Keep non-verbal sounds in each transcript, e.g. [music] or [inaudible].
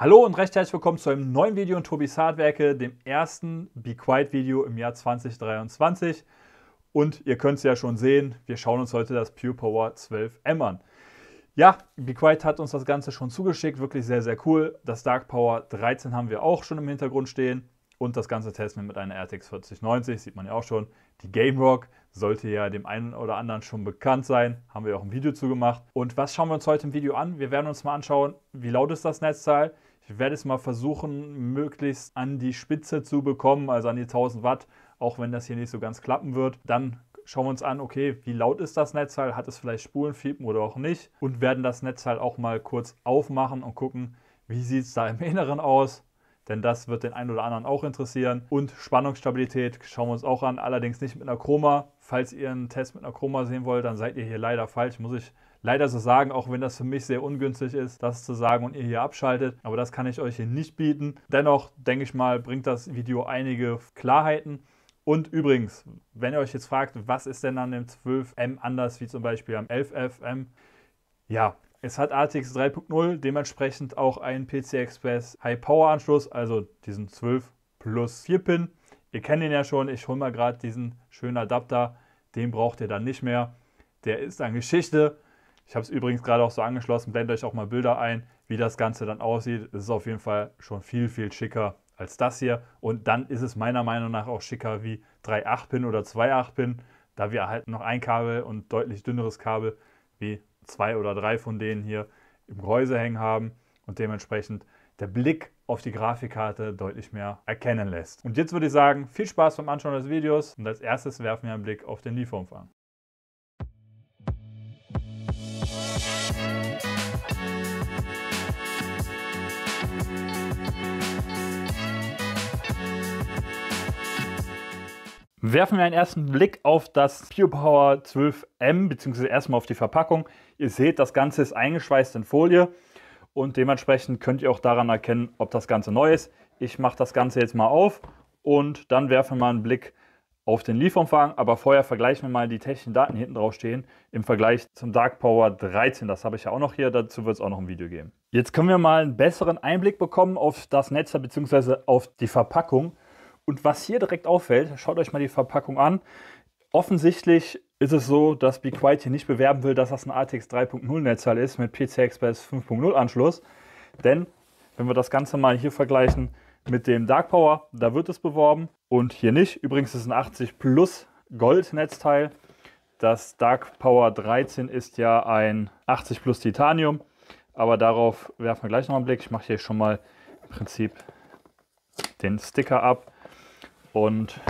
Hallo und recht herzlich willkommen zu einem neuen Video in Tobis Hardwerke, dem ersten Be Quiet Video im Jahr 2023. Und ihr könnt es ja schon sehen, wir schauen uns heute das Pure Power 12M an. Ja, Be Quiet hat uns das Ganze schon zugeschickt, wirklich sehr, sehr cool. Das Dark Power 13 haben wir auch schon im Hintergrund stehen. Und das Ganze testen wir mit einer RTX 4090, sieht man ja auch schon. Die Game Rock sollte ja dem einen oder anderen schon bekannt sein, haben wir auch ein Video zugemacht. Und was schauen wir uns heute im Video an? Wir werden uns mal anschauen, wie laut ist das Netzteil, ich werde es mal versuchen, möglichst an die Spitze zu bekommen, also an die 1000 Watt, auch wenn das hier nicht so ganz klappen wird. Dann schauen wir uns an, okay, wie laut ist das Netzteil? Hat es vielleicht Spulenfiepen oder auch nicht? Und werden das Netzteil auch mal kurz aufmachen und gucken, wie sieht es da im Inneren aus? denn das wird den einen oder anderen auch interessieren. Und Spannungsstabilität schauen wir uns auch an, allerdings nicht mit einer Chroma. Falls ihr einen Test mit einer Chroma sehen wollt, dann seid ihr hier leider falsch, muss ich leider so sagen, auch wenn das für mich sehr ungünstig ist, das zu sagen und ihr hier abschaltet. Aber das kann ich euch hier nicht bieten. Dennoch, denke ich mal, bringt das Video einige Klarheiten. Und übrigens, wenn ihr euch jetzt fragt, was ist denn an dem 12M anders wie zum Beispiel am 11FM, ja, es hat ATX 3.0 dementsprechend auch einen PC Express High Power Anschluss, also diesen 12 plus 4 Pin. Ihr kennt ihn ja schon, ich hole mal gerade diesen schönen Adapter, den braucht ihr dann nicht mehr. Der ist an Geschichte. Ich habe es übrigens gerade auch so angeschlossen, blendet euch auch mal Bilder ein, wie das Ganze dann aussieht. Es ist auf jeden Fall schon viel, viel schicker als das hier. Und dann ist es meiner Meinung nach auch schicker wie 3.8-Pin oder 2.8-Pin, da wir halt noch ein Kabel und deutlich dünneres Kabel wie zwei oder drei von denen hier im Gehäuse hängen haben und dementsprechend der Blick auf die Grafikkarte deutlich mehr erkennen lässt. Und jetzt würde ich sagen, viel Spaß beim Anschauen des Videos und als erstes werfen wir einen Blick auf den Lieferumfang. Werfen wir einen ersten Blick auf das Pure Power 12M, beziehungsweise erstmal auf die Verpackung. Ihr seht, das Ganze ist eingeschweißt in Folie und dementsprechend könnt ihr auch daran erkennen, ob das Ganze neu ist. Ich mache das Ganze jetzt mal auf und dann werfen wir mal einen Blick auf den Lieferumfang, aber vorher vergleichen wir mal die technischen Daten, die hinten drauf stehen, im Vergleich zum Dark Power 13. Das habe ich ja auch noch hier, dazu wird es auch noch ein Video geben. Jetzt können wir mal einen besseren Einblick bekommen auf das Netzteil beziehungsweise auf die Verpackung. Und was hier direkt auffällt, schaut euch mal die Verpackung an. Offensichtlich ist es so, dass Be Quiet hier nicht bewerben will, dass das ein ATX 3.0 Netzteil ist mit PC Express 5.0 Anschluss. Denn wenn wir das Ganze mal hier vergleichen mit dem Dark Power, da wird es beworben und hier nicht. Übrigens ist es ein 80 Plus Gold Netzteil. Das Dark Power 13 ist ja ein 80 Plus Titanium. Aber darauf werfen wir gleich noch einen Blick. Ich mache hier schon mal im Prinzip den Sticker ab. Und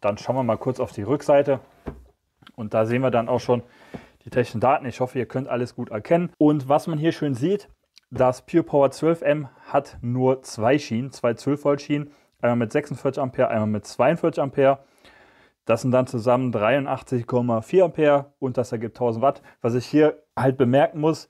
dann schauen wir mal kurz auf die Rückseite. Und da sehen wir dann auch schon die technischen Daten. Ich hoffe, ihr könnt alles gut erkennen. Und was man hier schön sieht, das Pure Power 12M hat nur zwei Schienen, zwei 12 Volt Schienen, einmal mit 46 Ampere, einmal mit 42 Ampere. Das sind dann zusammen 83,4 Ampere und das ergibt 1000 Watt. Was ich hier halt bemerken muss,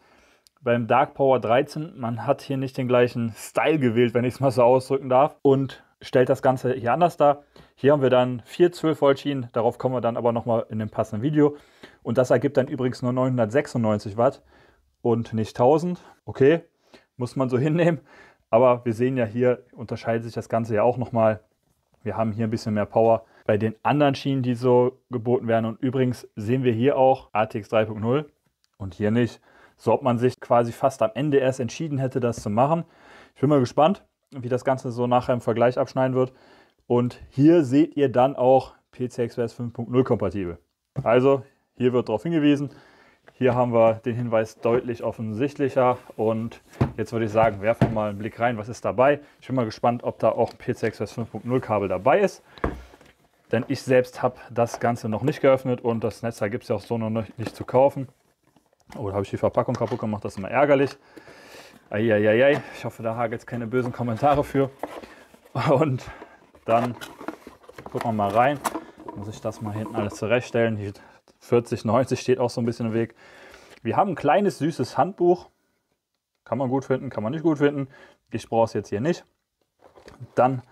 beim Dark Power 13, man hat hier nicht den gleichen Style gewählt, wenn ich es mal so ausdrücken darf. Und stellt das Ganze hier anders dar. Hier haben wir dann vier 12 Volt Schienen, darauf kommen wir dann aber nochmal in dem passenden Video. Und das ergibt dann übrigens nur 996 Watt und nicht 1000. Okay, muss man so [laughs] hinnehmen. Aber wir sehen ja hier, unterscheidet sich das Ganze ja auch nochmal. Wir haben hier ein bisschen mehr Power bei den anderen Schienen, die so geboten werden. Und übrigens sehen wir hier auch ATX 3.0 und hier nicht. So ob man sich quasi fast am Ende erst entschieden hätte, das zu machen. Ich bin mal gespannt wie das Ganze so nachher im Vergleich abschneiden wird. Und hier seht ihr dann auch PC Express 5.0 kompatibel. Also hier wird darauf hingewiesen. Hier haben wir den Hinweis deutlich offensichtlicher und jetzt würde ich sagen, werfen wir mal einen Blick rein, was ist dabei. Ich bin mal gespannt, ob da auch ein PC Express 5.0 Kabel dabei ist, denn ich selbst habe das Ganze noch nicht geöffnet und das Netzteil gibt es ja auch so noch nicht zu kaufen. Oh, habe ich die Verpackung kaputt gemacht, das ist immer ärgerlich. Eieiei, ich hoffe, da hagelt es keine bösen Kommentare für. Und dann gucken wir mal rein. Muss ich das mal hinten alles zurechtstellen. Die 4090 steht auch so ein bisschen im Weg. Wir haben ein kleines, süßes Handbuch. Kann man gut finden, kann man nicht gut finden. Ich brauche es jetzt hier nicht. Dann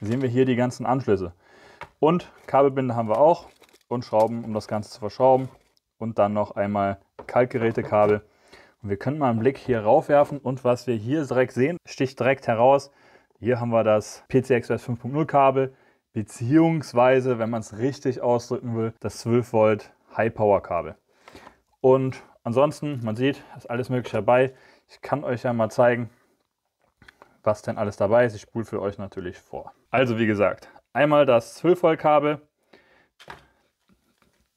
sehen wir hier die ganzen Anschlüsse. Und Kabelbinder haben wir auch. Und Schrauben, um das Ganze zu verschrauben. Und dann noch einmal Kaltgerätekabel. Und wir können mal einen Blick hier rauf werfen und was wir hier direkt sehen, sticht direkt heraus. Hier haben wir das PCI Express 5.0 Kabel, beziehungsweise, wenn man es richtig ausdrücken will, das 12 Volt High Power Kabel. Und ansonsten, man sieht, ist alles möglich dabei. Ich kann euch ja mal zeigen, was denn alles dabei ist. Ich spule für euch natürlich vor. Also wie gesagt, einmal das 12 Volt Kabel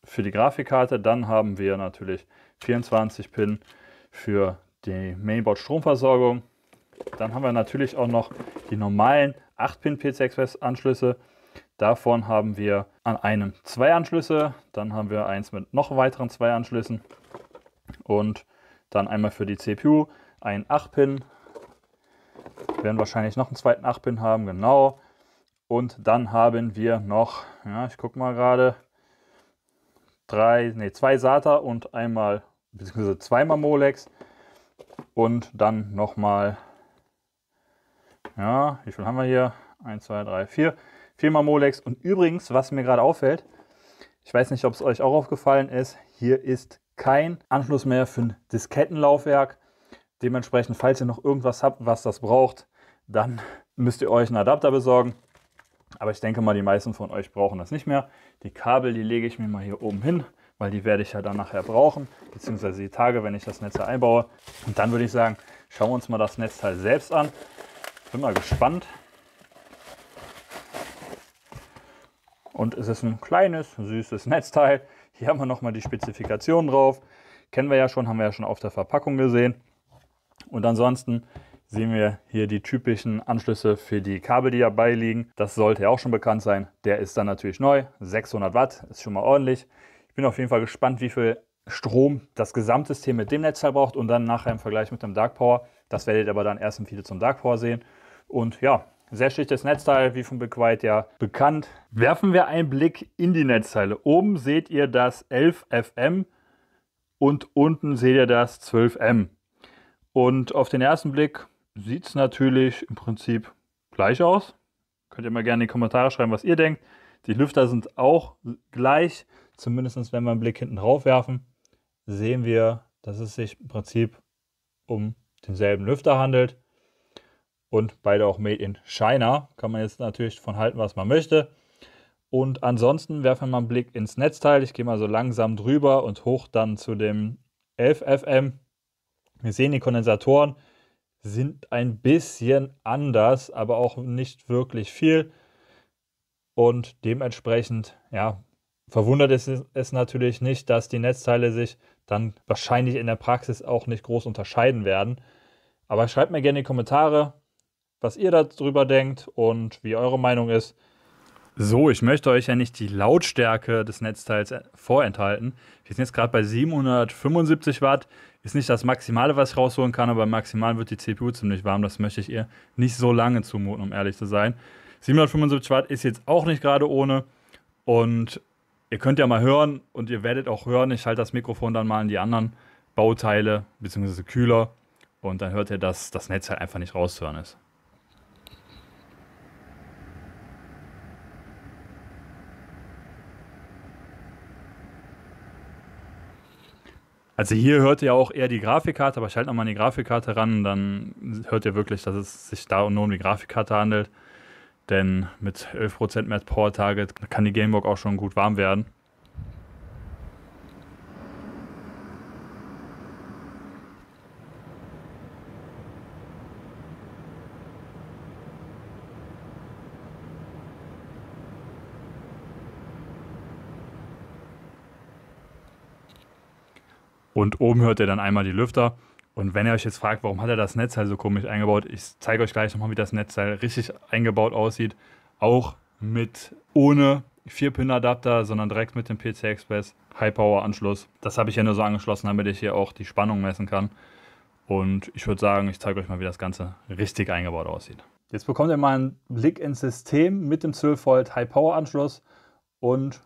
für die Grafikkarte. Dann haben wir natürlich 24 Pin für die Mainboard Stromversorgung. Dann haben wir natürlich auch noch die normalen 8-Pin PC Express Anschlüsse. Davon haben wir an einem zwei Anschlüsse, dann haben wir eins mit noch weiteren zwei Anschlüssen und dann einmal für die CPU ein 8-Pin. Wir werden wahrscheinlich noch einen zweiten 8-Pin haben, genau. Und dann haben wir noch, ja, ich gucke mal gerade, drei, nee, zwei SATA und einmal beziehungsweise zweimal Molex und dann nochmal, ja, wie viel haben wir hier? 1, 2, 3, 4. Viermal Molex. Und übrigens, was mir gerade auffällt, ich weiß nicht, ob es euch auch aufgefallen ist, hier ist kein Anschluss mehr für ein Diskettenlaufwerk. Dementsprechend, falls ihr noch irgendwas habt, was das braucht, dann müsst ihr euch einen Adapter besorgen. Aber ich denke mal, die meisten von euch brauchen das nicht mehr. Die Kabel, die lege ich mir mal hier oben hin weil die werde ich ja dann nachher brauchen, beziehungsweise die Tage, wenn ich das Netzteil einbaue. Und dann würde ich sagen, schauen wir uns mal das Netzteil selbst an. Bin mal gespannt. Und es ist ein kleines, süßes Netzteil. Hier haben wir nochmal die Spezifikationen drauf. Kennen wir ja schon, haben wir ja schon auf der Verpackung gesehen. Und ansonsten sehen wir hier die typischen Anschlüsse für die Kabel, die dabei liegen. Das sollte ja auch schon bekannt sein. Der ist dann natürlich neu. 600 Watt ist schon mal ordentlich. Ich bin auf jeden Fall gespannt, wie viel Strom das Gesamtsystem mit dem Netzteil braucht und dann nachher im Vergleich mit dem Dark Power. Das werdet ihr aber dann erst im Video zum Dark Power sehen. Und ja, sehr schlichtes Netzteil, wie von BeQuiet ja bekannt. Werfen wir einen Blick in die Netzteile. Oben seht ihr das 11FM und unten seht ihr das 12M. Und auf den ersten Blick sieht es natürlich im Prinzip gleich aus. Könnt ihr mal gerne in die Kommentare schreiben, was ihr denkt. Die Lüfter sind auch gleich zumindest wenn wir einen Blick hinten drauf werfen, sehen wir, dass es sich im Prinzip um denselben Lüfter handelt. Und beide auch made in China. Kann man jetzt natürlich von halten, was man möchte. Und ansonsten werfen wir mal einen Blick ins Netzteil. Ich gehe mal so langsam drüber und hoch dann zu dem 11FM. Wir sehen, die Kondensatoren sind ein bisschen anders, aber auch nicht wirklich viel. Und dementsprechend, ja, verwundert es, es natürlich nicht, dass die Netzteile sich dann wahrscheinlich in der Praxis auch nicht groß unterscheiden werden. Aber schreibt mir gerne in die Kommentare, was ihr darüber denkt und wie eure Meinung ist. So, ich möchte euch ja nicht die Lautstärke des Netzteils äh, vorenthalten. Wir sind jetzt gerade bei 775 Watt. Ist nicht das Maximale, was ich rausholen kann, aber maximal wird die CPU ziemlich warm. Das möchte ich ihr nicht so lange zumuten, um ehrlich zu sein. 775 Watt ist jetzt auch nicht gerade ohne. Und ihr könnt ja mal hören und ihr werdet auch hören, ich halte das Mikrofon dann mal in die anderen Bauteile bzw. Kühler und dann hört ihr, dass das Netz halt einfach nicht rauszuhören ist. Also hier hört ihr auch eher die Grafikkarte, aber ich halte nochmal die Grafikkarte ran, dann hört ihr wirklich, dass es sich da nur um die Grafikkarte handelt. Denn mit 11% mehr Power Target kann die Gamebook auch schon gut warm werden. Und oben hört ihr dann einmal die Lüfter. Und wenn ihr euch jetzt fragt, warum hat er das Netzteil so komisch eingebaut, ich zeige euch gleich nochmal, wie das Netzteil richtig eingebaut aussieht. Auch mit ohne 4-Pin-Adapter, sondern direkt mit dem PC Express High-Power-Anschluss. Das habe ich ja nur so angeschlossen, damit ich hier auch die Spannung messen kann. Und ich würde sagen, ich zeige euch mal, wie das Ganze richtig eingebaut aussieht. Jetzt bekommt ihr mal einen Blick ins System mit dem 12 Volt High-Power-Anschluss und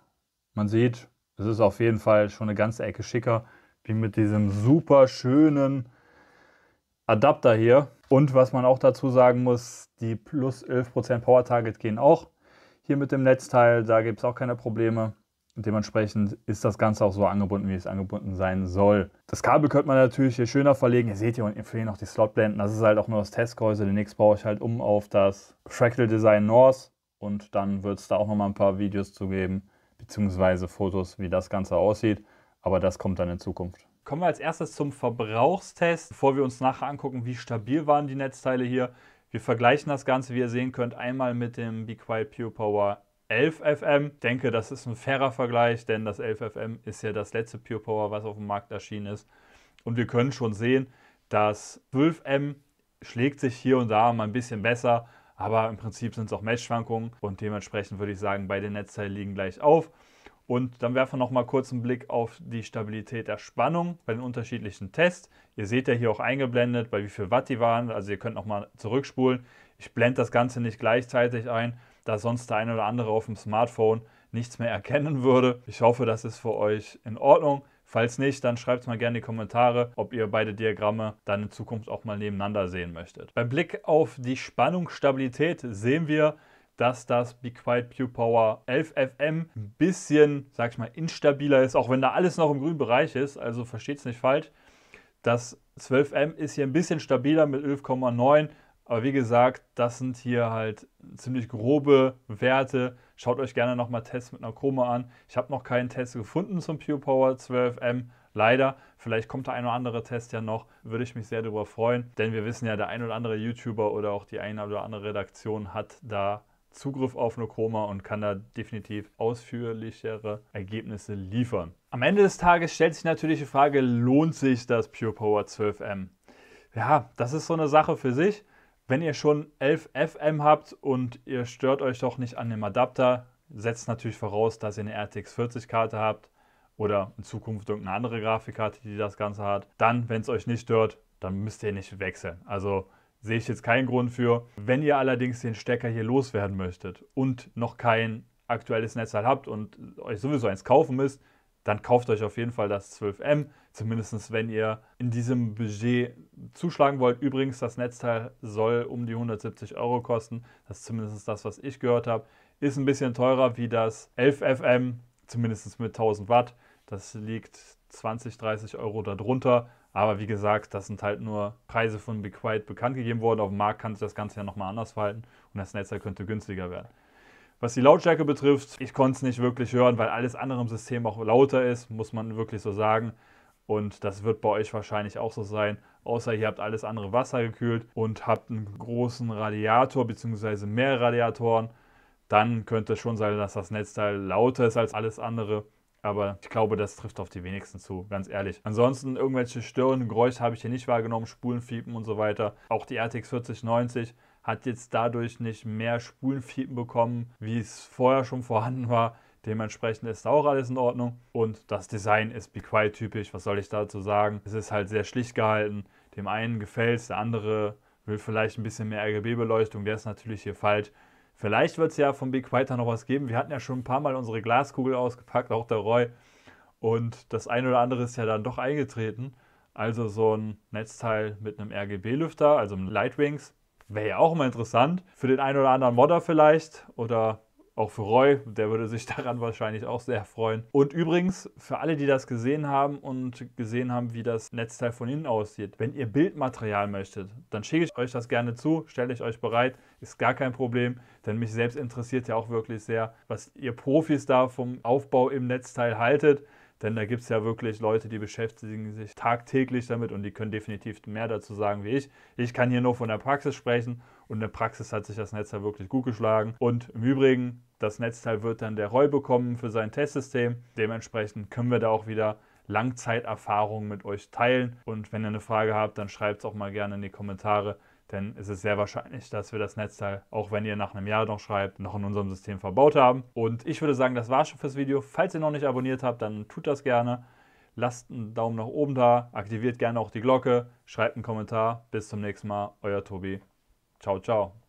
man sieht, es ist auf jeden Fall schon eine ganze Ecke schicker, wie mit diesem super schönen Adapter hier. Und was man auch dazu sagen muss, die plus 11% Power Target gehen auch hier mit dem Netzteil. Da gibt es auch keine Probleme. Und dementsprechend ist das Ganze auch so angebunden, wie es angebunden sein soll. Das Kabel könnte man natürlich hier schöner verlegen. Ihr seht hier unten fehlen noch die Slotblenden. Das ist halt auch nur das Testgehäuse. Demnächst baue ich halt um auf das Fractal Design North. Und dann wird es da auch nochmal ein paar Videos zu geben, beziehungsweise Fotos, wie das Ganze aussieht. Aber das kommt dann in Zukunft. Kommen wir als erstes zum Verbrauchstest, bevor wir uns nachher angucken, wie stabil waren die Netzteile hier. Wir vergleichen das Ganze, wie ihr sehen könnt, einmal mit dem Be Quiet Pure Power 11 FM. Ich denke, das ist ein fairer Vergleich, denn das 11 FM ist ja das letzte Pure Power, was auf dem Markt erschienen ist. Und wir können schon sehen, das 12 M schlägt sich hier und da mal ein bisschen besser, aber im Prinzip sind es auch Messschwankungen und dementsprechend würde ich sagen, beide Netzteile liegen gleich auf. Und dann werfen wir noch mal kurz einen Blick auf die Stabilität der Spannung bei den unterschiedlichen Tests. Ihr seht ja hier auch eingeblendet, bei wie viel Watt die waren. Also ihr könnt noch mal zurückspulen. Ich blende das Ganze nicht gleichzeitig ein, da sonst der eine oder andere auf dem Smartphone nichts mehr erkennen würde. Ich hoffe, das ist für euch in Ordnung. Falls nicht, dann schreibt es mal gerne in die Kommentare, ob ihr beide Diagramme dann in Zukunft auch mal nebeneinander sehen möchtet. Beim Blick auf die Spannungsstabilität sehen wir, dass das Be Quiet Pew Power 11 FM ein bisschen, sag ich mal, instabiler ist, auch wenn da alles noch im grünen Bereich ist, also versteht es nicht falsch. Das 12M ist hier ein bisschen stabiler mit 11,9, aber wie gesagt, das sind hier halt ziemlich grobe Werte. Schaut euch gerne nochmal Tests mit einer Chroma an. Ich habe noch keinen Test gefunden zum Pew Power 12M, leider. Vielleicht kommt der ein oder andere Test ja noch, würde ich mich sehr darüber freuen, denn wir wissen ja, der ein oder andere YouTuber oder auch die eine oder andere Redaktion hat da Zugriff auf Nokoma und kann da definitiv ausführlichere Ergebnisse liefern. Am Ende des Tages stellt sich natürlich die Frage, lohnt sich das Pure Power 12M? Ja, das ist so eine Sache für sich. Wenn ihr schon 11 FM habt und ihr stört euch doch nicht an dem Adapter, setzt natürlich voraus, dass ihr eine RTX 40 Karte habt oder in Zukunft irgendeine andere Grafikkarte, die das Ganze hat. Dann, wenn es euch nicht stört, dann müsst ihr nicht wechseln. Also Sehe ich jetzt keinen Grund für. Wenn ihr allerdings den Stecker hier loswerden möchtet und noch kein aktuelles Netzteil habt und euch sowieso eins kaufen müsst, dann kauft euch auf jeden Fall das 12M, zumindest wenn ihr in diesem Budget zuschlagen wollt. Übrigens, das Netzteil soll um die 170 Euro kosten. Das ist zumindest das, was ich gehört habe. Ist ein bisschen teurer wie das 11FM, zumindest mit 1000 Watt. Das liegt 20, 30 Euro darunter. Aber wie gesagt, das sind halt nur Preise von Be Quiet bekannt gegeben worden. Auf dem Markt kann sich das Ganze ja nochmal anders verhalten und das Netzteil könnte günstiger werden. Was die Lautstärke betrifft, ich konnte es nicht wirklich hören, weil alles andere im System auch lauter ist, muss man wirklich so sagen. Und das wird bei euch wahrscheinlich auch so sein, außer ihr habt alles andere Wasser gekühlt und habt einen großen Radiator bzw. mehr Radiatoren. Dann könnte es schon sein, dass das Netzteil lauter ist als alles andere. Aber ich glaube, das trifft auf die wenigsten zu, ganz ehrlich. Ansonsten irgendwelche störenden Geräusche habe ich hier nicht wahrgenommen, Spulenfiepen und so weiter. Auch die RTX 4090 hat jetzt dadurch nicht mehr Spulenfiepen bekommen, wie es vorher schon vorhanden war. Dementsprechend ist da auch alles in Ordnung. Und das Design ist Be Quiet typisch, was soll ich dazu sagen? Es ist halt sehr schlicht gehalten. Dem einen gefällt es, der andere will vielleicht ein bisschen mehr RGB-Beleuchtung, der ist natürlich hier falsch. Vielleicht wird es ja vom Big Whiter noch was geben. Wir hatten ja schon ein paar Mal unsere Glaskugel ausgepackt, auch der Roy. Und das eine oder andere ist ja dann doch eingetreten. Also so ein Netzteil mit einem RGB-Lüfter, also einem Lightwings, wäre ja auch mal interessant. Für den einen oder anderen Modder vielleicht oder auch für Roy, der würde sich [laughs] daran wahrscheinlich auch sehr freuen. Und übrigens, für alle, die das gesehen haben und gesehen haben, wie das Netzteil von innen aussieht, wenn ihr Bildmaterial möchtet, dann schicke ich euch das gerne zu, stelle ich euch bereit, ist gar kein Problem, denn mich selbst interessiert ja auch wirklich sehr, was ihr Profis da vom Aufbau im Netzteil haltet. Denn da gibt es ja wirklich Leute, die beschäftigen sich tagtäglich damit und die können definitiv mehr dazu sagen wie ich. Ich kann hier nur von der Praxis sprechen und in der Praxis hat sich das Netz ja wirklich gut geschlagen. Und im Übrigen, das Netzteil wird dann der Roy bekommen für sein Testsystem. Dementsprechend können wir da auch wieder Langzeiterfahrungen mit euch teilen. Und wenn ihr eine Frage habt, dann schreibt es auch mal gerne in die Kommentare. Denn es ist sehr wahrscheinlich, dass wir das Netzteil, auch wenn ihr nach einem Jahr noch schreibt, noch in unserem System verbaut haben. Und ich würde sagen, das war's schon fürs Video. Falls ihr noch nicht abonniert habt, dann tut das gerne. Lasst einen Daumen nach oben da, aktiviert gerne auch die Glocke, schreibt einen Kommentar. Bis zum nächsten Mal, euer Tobi. Ciao, ciao.